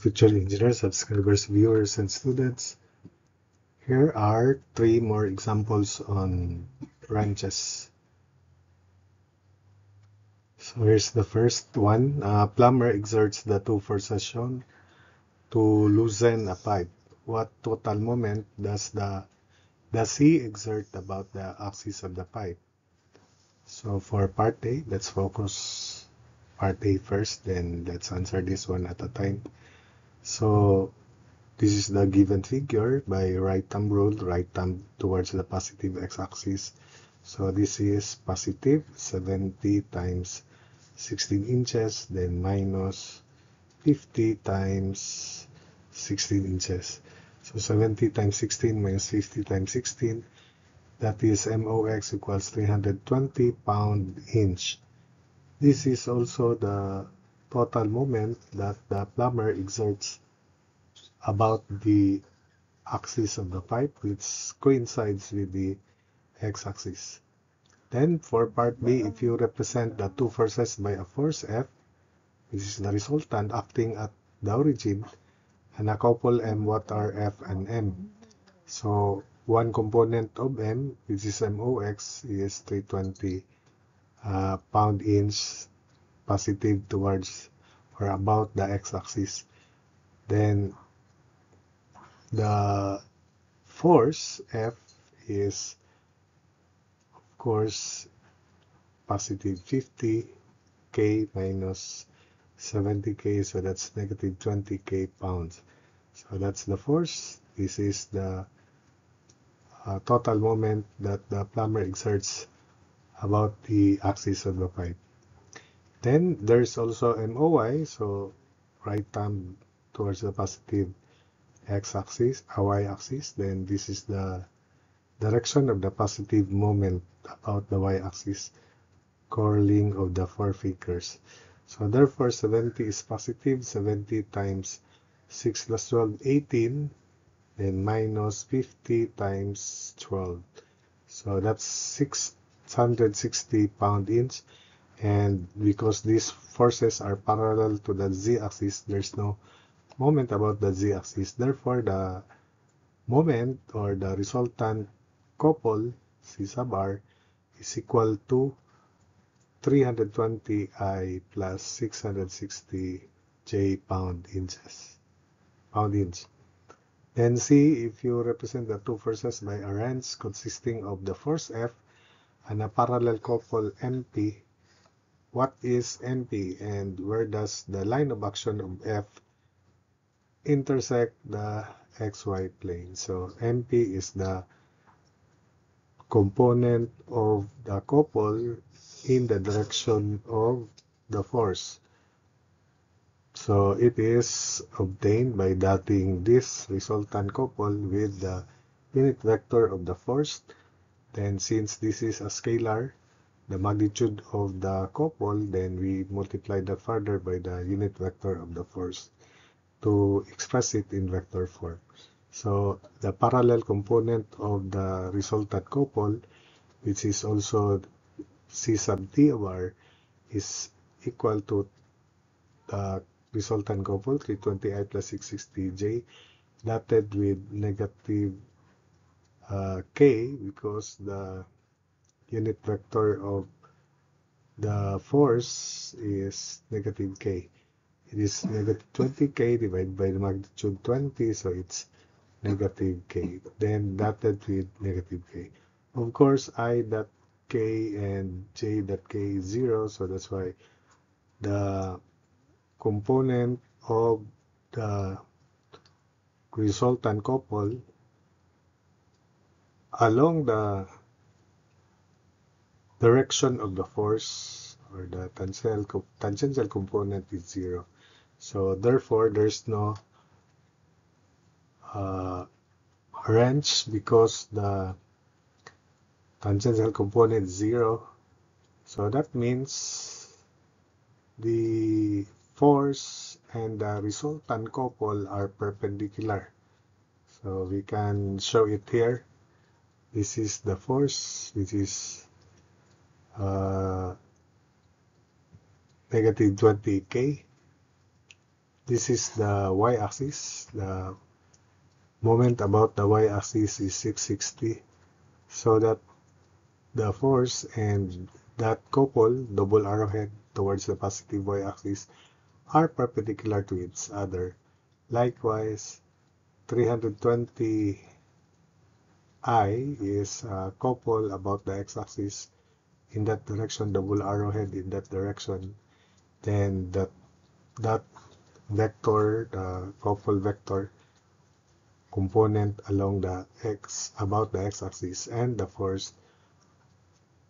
future engineers, subscribers, viewers, and students. Here are three more examples on branches. So here's the first one. Uh, plumber exerts the 2 forces shown to loosen a pipe. What total moment does the does he exert about the axis of the pipe? So for part A, let's focus part A first, then let's answer this one at a time. So this is the given figure by right thumb rule, right thumb towards the positive x-axis. So this is positive 70 times 16 inches, then minus 50 times 16 inches. So 70 times 16 minus 50 times 16, that is MOX equals 320 pound inch. This is also the total moment that the plumber exerts about the axis of the pipe which coincides with the x-axis. Then for part B, if you represent the two forces by a force F, which is the resultant acting at the origin, and a couple M what are F and M. So one component of M, which is MOX, is 320 uh, pound inch positive towards or about the x-axis then the force F is of course positive 50k minus 70k so that's negative 20k pounds so that's the force this is the uh, total moment that the plumber exerts about the axis of the pipe. Then there's also MOI, so right thumb towards the positive x-axis, y-axis, then this is the direction of the positive moment about the y-axis, curling of the four fingers. So therefore, 70 is positive, 70 times 6 plus 12, 18, then minus 50 times 12. So that's 6 660 160 pound inch and because these forces are parallel to the z-axis there's no moment about the z-axis therefore the moment or the resultant couple c sub r is equal to 320i plus 660 j pound inches pound inch then c if you represent the two forces by a wrench consisting of the force f and a parallel couple MP. What is MP and where does the line of action of F intersect the xy plane? So MP is the component of the couple in the direction of the force. So it is obtained by dotting this resultant couple with the unit vector of the force then since this is a scalar, the magnitude of the couple, then we multiply that further by the unit vector of the force to express it in vector form. So the parallel component of the resultant couple, which is also C sub T of R, is equal to the resultant couple 320i plus 660j dotted with negative uh, k because the unit vector of the force is negative k. It is negative 20k divided by the magnitude 20, so it's negative k. Then dotted with negative k. Of course, i dot k and j dot k is 0, so that's why the component of the resultant couple along the direction of the force or the tangential, tangential component is zero. So therefore, there's no uh, wrench because the tangential component is zero. So that means the force and the resultant couple are perpendicular. So we can show it here this is the force which is uh, negative 20k this is the y-axis the moment about the y-axis is 660 so that the force and that couple double arrowhead towards the positive y-axis are perpendicular to each other likewise 320 I is a couple about the x-axis in that direction, double arrowhead in that direction, then that that vector, the couple vector component along the x about the x-axis and the force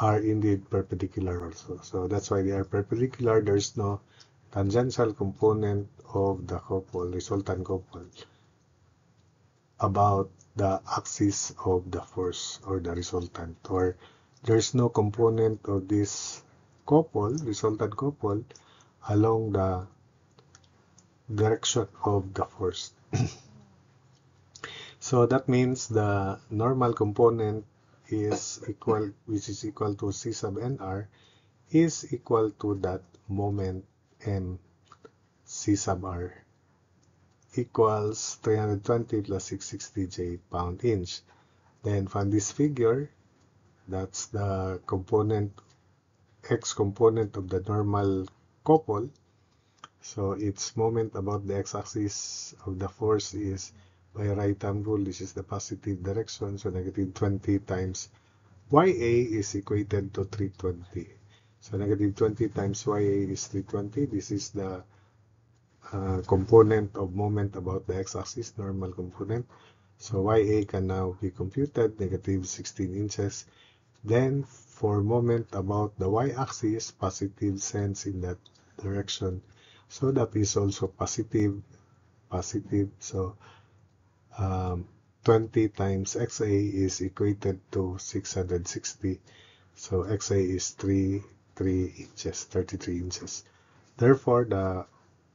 are indeed perpendicular also. So that's why they are perpendicular. There's no tangential component of the couple, resultant couple about the axis of the force or the resultant or there's no component of this couple, resultant couple along the direction of the force. so that means the normal component is equal which is equal to C sub nr is equal to that moment m C sub r equals 320 plus J pound inch. Then from this figure, that's the component, x component of the normal couple. So its moment about the x-axis of the force is by right hand rule, this is the positive direction, so negative 20 times YA is equated to 320. So negative 20 times YA is 320. This is the uh, component of moment about the x-axis, normal component. So YA can now be computed, negative 16 inches. Then for moment about the y-axis, positive sense in that direction. So that is also positive, positive. So um, 20 times XA is equated to 660. So XA is 3, 3 inches, 33 inches. Therefore, the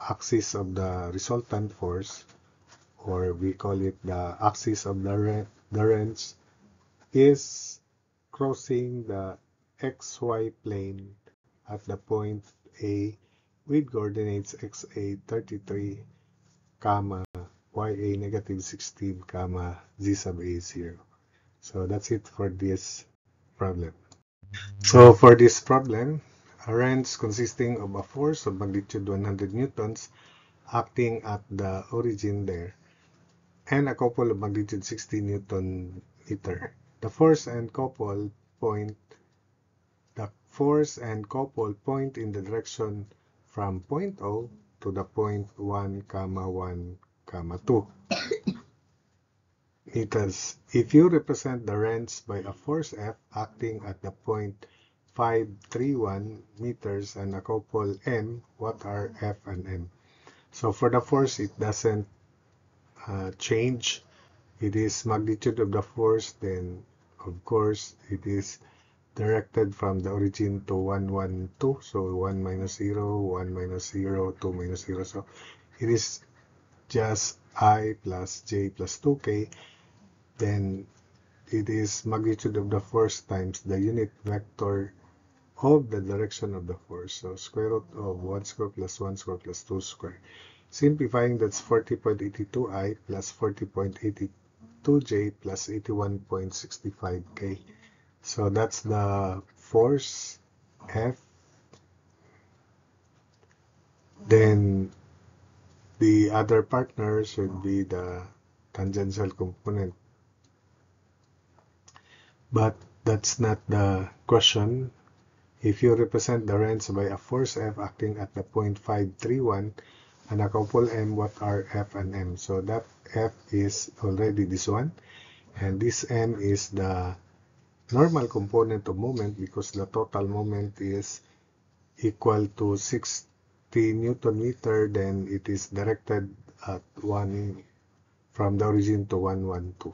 axis of the resultant force or we call it the axis of the, the wrench is crossing the xy plane at the point A with coordinates xa 33 comma ya negative 16 comma z sub a 0. So that's it for this problem. So for this problem, currents consisting of a force of magnitude 100 newtons acting at the origin there and a couple of magnitude 60 newton meter. The force and couple point the force and couple point in the direction from point O to the point 1, comma 1, comma 2 meters. If you represent the rents by a force F acting at the point 531 meters and a couple m, what are f and m? So for the force, it doesn't uh, change. It is magnitude of the force, then of course it is directed from the origin to 1, 1, 2. So 1 minus 0, 1 minus 0, 2 minus 0. So it is just i plus j plus 2k. Then it is magnitude of the force times the unit vector of the direction of the force. So square root of 1 square plus 1 square plus 2 square. Simplifying, that's 40.82i plus 40.82j plus 81.65k. So that's the force F. Then the other partner should be the tangential component. But that's not the question. If you represent the rents by a force F acting at the point 531, and a couple M, what are F and M? So that F is already this one, and this M is the normal component of moment because the total moment is equal to 60 newton meter, then it is directed at 1 from the origin to 112.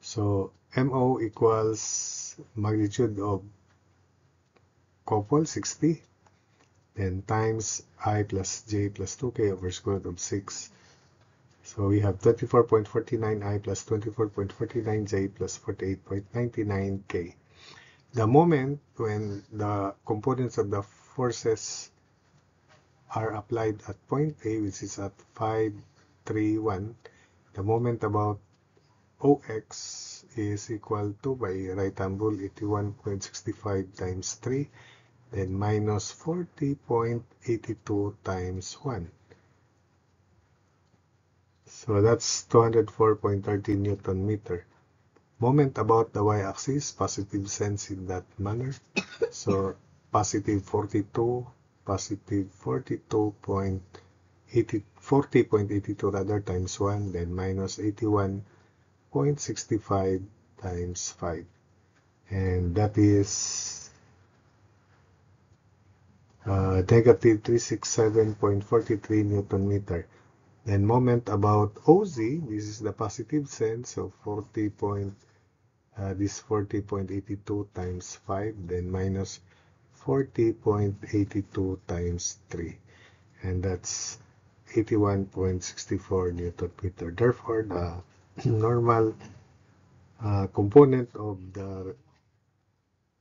So MO equals magnitude of couple 60, then times i plus j plus 2k over square root of 6 so we have 24.49 i plus 24.49 j plus 48.99 k the moment when the components of the forces are applied at point A, which is at 5, 3, 1, the moment about OX is equal to by right angle 81.65 times 3 then minus 40.82 times 1. So that's 204.13 Newton meter. Moment about the y-axis, positive sense in that manner. So positive 42, positive 42.80, 40.82 rather times 1, then minus 81 0.65 times 5 and that is uh, negative 367.43 newton meter Then moment about OZ this is the positive sense of 40 point uh, this 40.82 times 5 then minus 40.82 times 3 and that's 81.64 newton meter therefore the normal uh, component of the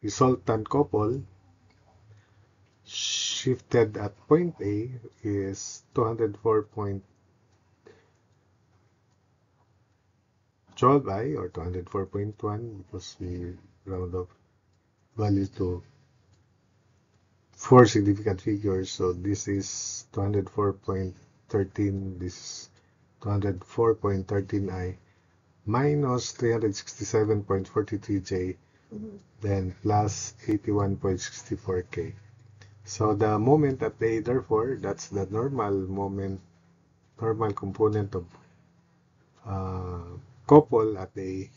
resultant couple shifted at point A is 20412 or 204.1 because we round up value to four significant figures so this is 204.13 this 204.13i minus j mm-hmm. then plus 81.64k. So the moment at A therefore that's the normal moment normal component of uh, couple at A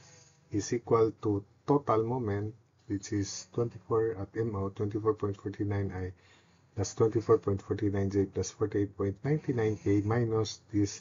is equal to total moment which is 24 at MO 24.49i plus 24.49j plus 48.99k minus this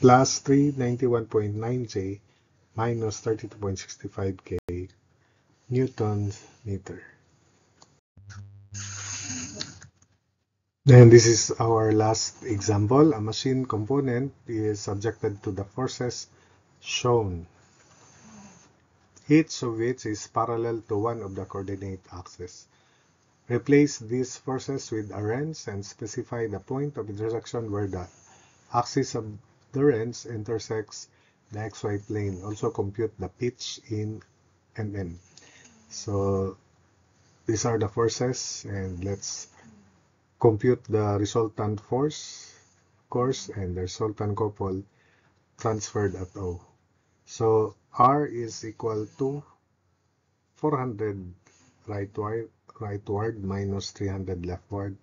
plus 391.9J minus 32.65K Newton meter. Then this is our last example. A machine component is subjected to the forces shown, each of which is parallel to one of the coordinate axes. Replace these forces with a wrench and specify the point of intersection where the axis of the range intersects the xy plane. Also compute the pitch in mm. So these are the forces and let's compute the resultant force course and the resultant couple transferred at O. So R is equal to 400 rightward, rightward minus 300 leftward.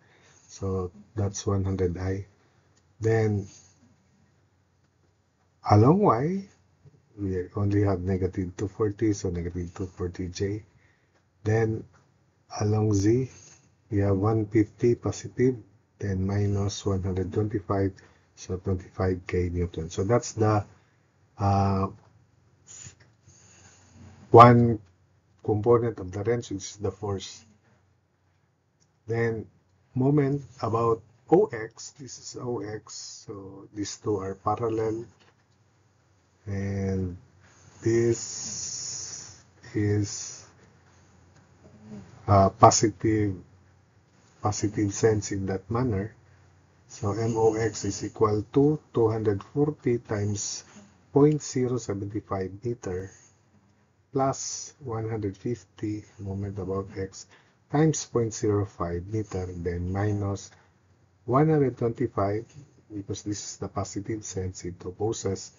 So that's 100i. Then along y, we only have negative 240, so negative 240j. Then along z, we have 150 positive, then minus 125, so 25k Newton. So that's the uh, one component of the wrench, which is the force. Then moment about OX, this is OX, so these two are parallel and this is a positive, positive sense in that manner so MOX is equal to 240 times 0.075 meter plus 150 moment about x times 0.05 meter then minus 125 because this is the positive sense it opposes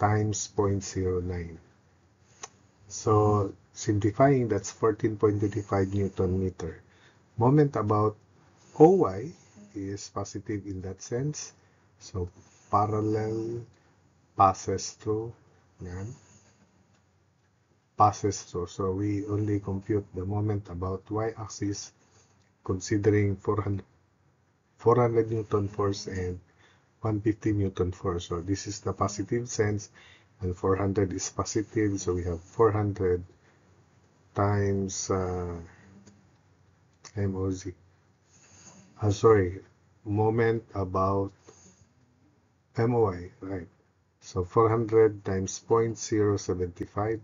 times 0.09. So simplifying, that's 14.35 Newton meter. Moment about OY is positive in that sense. So parallel passes through. Yan. Passes through. So we only compute the moment about y-axis considering 400, 400 Newton force and 150 Newton force. So this is the positive sense and 400 is positive. So we have 400 times uh, MOZ. Uh, sorry, moment about MOI, right? So 400 times 0.075,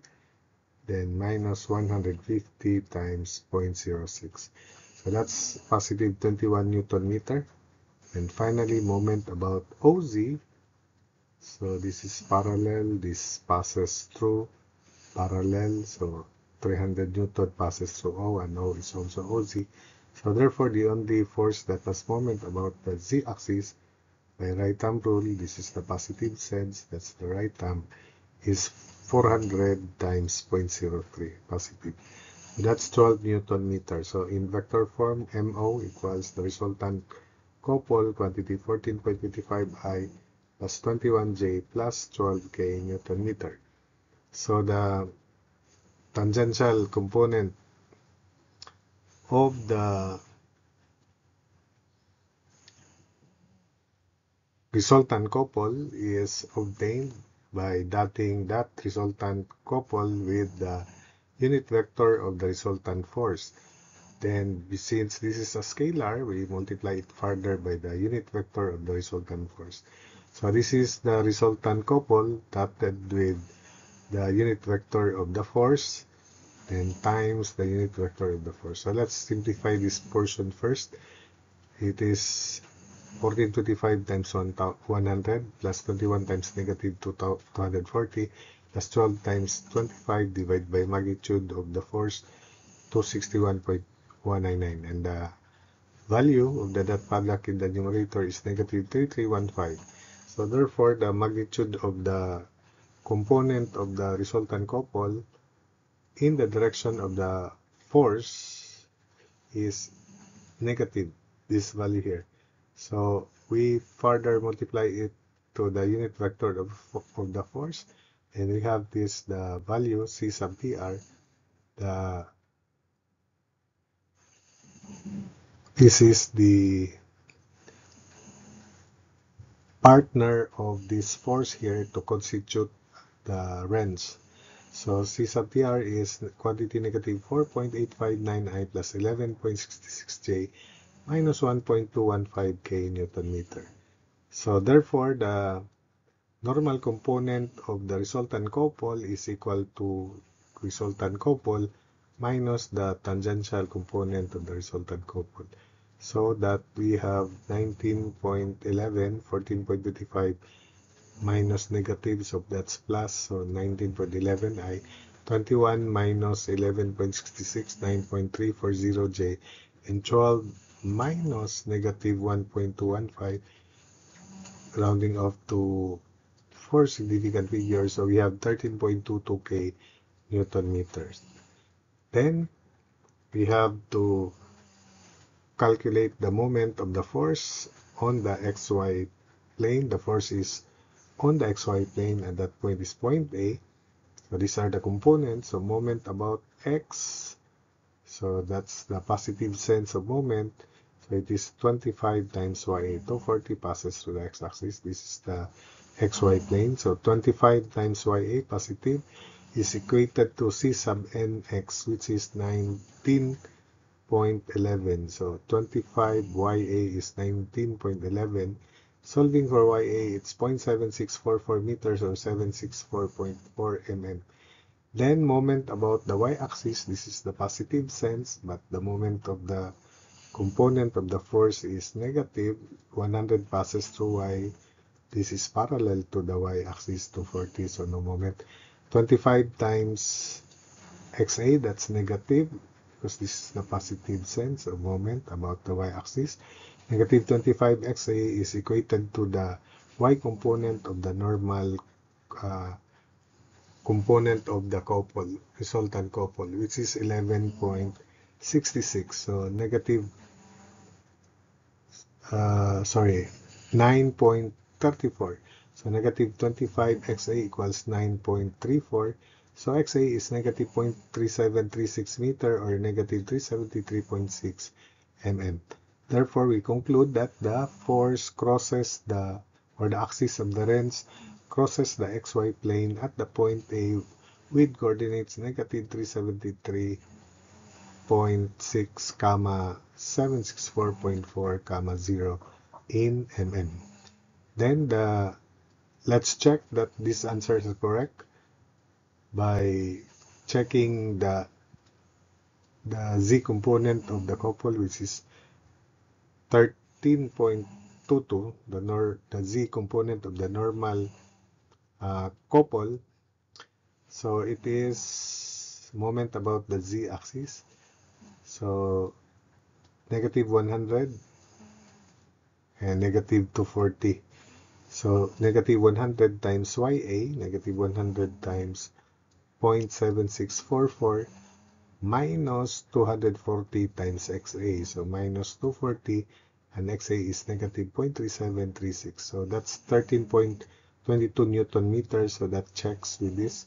then minus 150 times 0.06. So that's positive 21 Newton meter and finally moment about OZ so this is parallel this passes through parallel so 300 newton passes through O and O is also OZ so therefore the only force that has moment about the z-axis by right thumb rule this is the positive sense that's the right thumb is 400 times 0.03 positive that's 12 newton meter so in vector form mo equals the resultant couple quantity 14.55i plus 21j plus 12k newton meter. So the tangential component of the resultant couple is obtained by dotting that resultant couple with the unit vector of the resultant force. Then since this is a scalar, we multiply it further by the unit vector of the resultant force. So this is the resultant couple dotted with the unit vector of the force then times the unit vector of the force. So let's simplify this portion first. It is 1425 times 100 plus 21 times negative 240 plus 12 times 25 divided by magnitude of the force 261.2 199 and the value of the dot product in the numerator is negative 3315 so therefore the magnitude of the component of the resultant couple in the direction of the force is negative this value here so we further multiply it to the unit vector of, of the force and we have this the value c sub pr the This is the partner of this force here to constitute the range. So C sub TR is quantity negative 4.859i plus 11.66j minus 1.215k newton meter. So therefore, the normal component of the resultant couple is equal to resultant couple minus the tangential component of the resultant coupon. So that we have 19.11, 14.25 minus negatives of that's plus, so 19.11 I, 21 minus 11.66, 9.340 J, and 12 minus negative 1.215, rounding off to four significant figures, so we have 13.22 K Newton meters. Then we have to calculate the moment of the force on the xy plane. The force is on the xy plane and that point is point A. So these are the components. So moment about x. So that's the positive sense of moment. So it is 25 times y. 40 passes through the x-axis. This is the xy plane. So 25 times ya positive is equated to C sub nx, which is 19.11. So 25 YA is 19.11. Solving for YA, it's 0.7644 meters or 764.4 mm. Then moment about the y-axis, this is the positive sense, but the moment of the component of the force is negative. 100 passes through y. This is parallel to the y-axis, 240, so no moment. 25 times xa, that's negative, because this is the positive sense of moment about the y-axis. Negative 25 xa is equated to the y component of the normal uh, component of the couple, resultant couple, which is 11.66. So negative, uh, sorry, 9.34. So negative 25xa equals 9.34. So xa is negative 0.3736 meter or negative 373.6 mm. Therefore, we conclude that the force crosses the, or the axis of the wrench crosses the xy plane at the point A with coordinates negative 373.6 comma 764.4 comma 0 in mm. Then the Let's check that this answer is correct by checking the the z component of the couple which is 13.22 the nor the z component of the normal uh, couple so it is moment about the z axis so negative 100 and negative 240 so negative 100 times YA, negative 100 times 0.7644 minus 240 times XA. So minus 240 and XA is negative 0.3736. So that's 13.22 Newton meters. So that checks with this.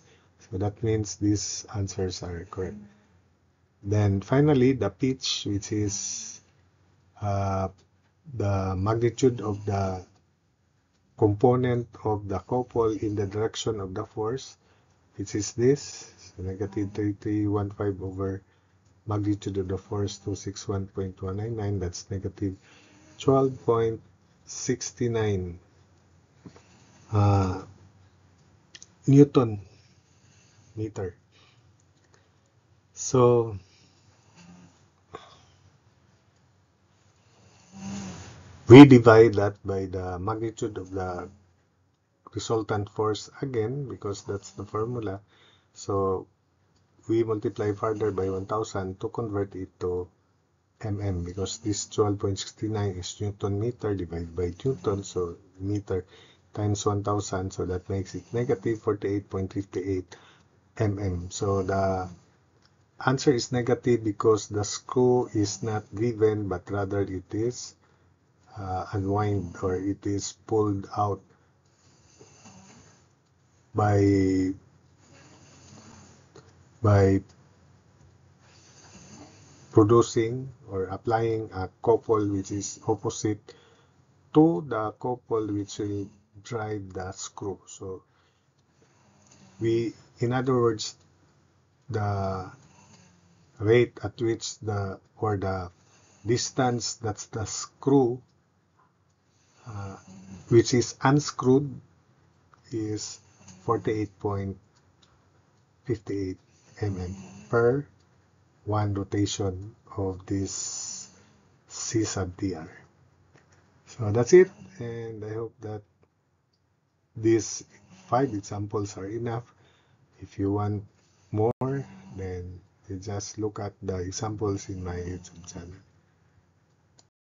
So that means these answers are correct. Then finally, the pitch, which is uh, the magnitude of the component of the couple in the direction of the force, which is this, so negative 3315 over magnitude of the force 261.199, that's negative 12.69 uh, Newton meter. So, we divide that by the magnitude of the resultant force again because that's the formula so we multiply further by 1000 to convert it to mm because this 12.69 is newton meter divided by newton so meter times 1000 so that makes it negative 48.58 mm so the answer is negative because the screw is not given but rather it is uh, unwind or it is pulled out by by producing or applying a couple which is opposite to the couple which will drive the screw so we in other words the rate at which the or the distance that the screw uh, which is unscrewed is 48.58 mm per one rotation of this C sub DR. So that's it and I hope that these five examples are enough. If you want more then you just look at the examples in my YouTube channel.